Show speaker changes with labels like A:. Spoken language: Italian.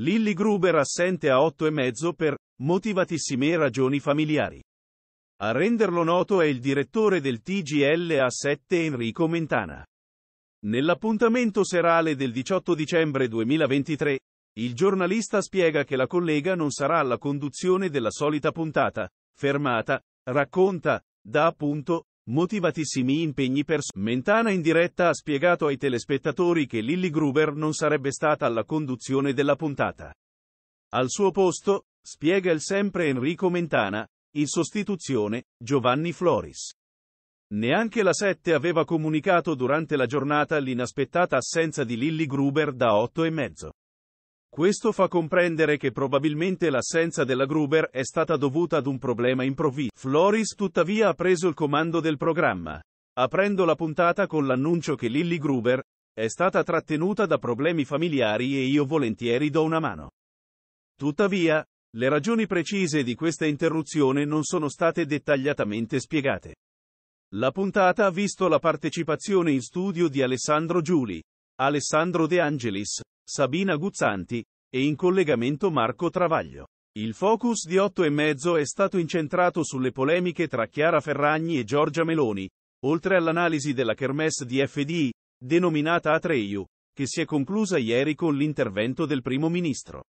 A: Lilli Gruber assente a e mezzo per motivatissime ragioni familiari. A renderlo noto è il direttore del TGL A7 Enrico Mentana. Nell'appuntamento serale del 18 dicembre 2023, il giornalista spiega che la collega non sarà alla conduzione della solita puntata, fermata, racconta, da appunto, Motivatissimi impegni per Mentana in diretta ha spiegato ai telespettatori che Lilly Gruber non sarebbe stata alla conduzione della puntata. Al suo posto, spiega il sempre Enrico Mentana, in sostituzione, Giovanni Floris. Neanche la 7 aveva comunicato durante la giornata l'inaspettata assenza di Lilly Gruber da 8 e mezzo. Questo fa comprendere che probabilmente l'assenza della Gruber è stata dovuta ad un problema improvviso. Floris tuttavia ha preso il comando del programma, aprendo la puntata con l'annuncio che Lilly Gruber è stata trattenuta da problemi familiari e io volentieri do una mano. Tuttavia, le ragioni precise di questa interruzione non sono state dettagliatamente spiegate. La puntata ha visto la partecipazione in studio di Alessandro Giuli, Alessandro De Angelis, Sabina Guzzanti, e in collegamento Marco Travaglio. Il focus di 8 e mezzo è stato incentrato sulle polemiche tra Chiara Ferragni e Giorgia Meloni, oltre all'analisi della kermesse di FDI, denominata Atreiu, che si è conclusa ieri con l'intervento del primo ministro.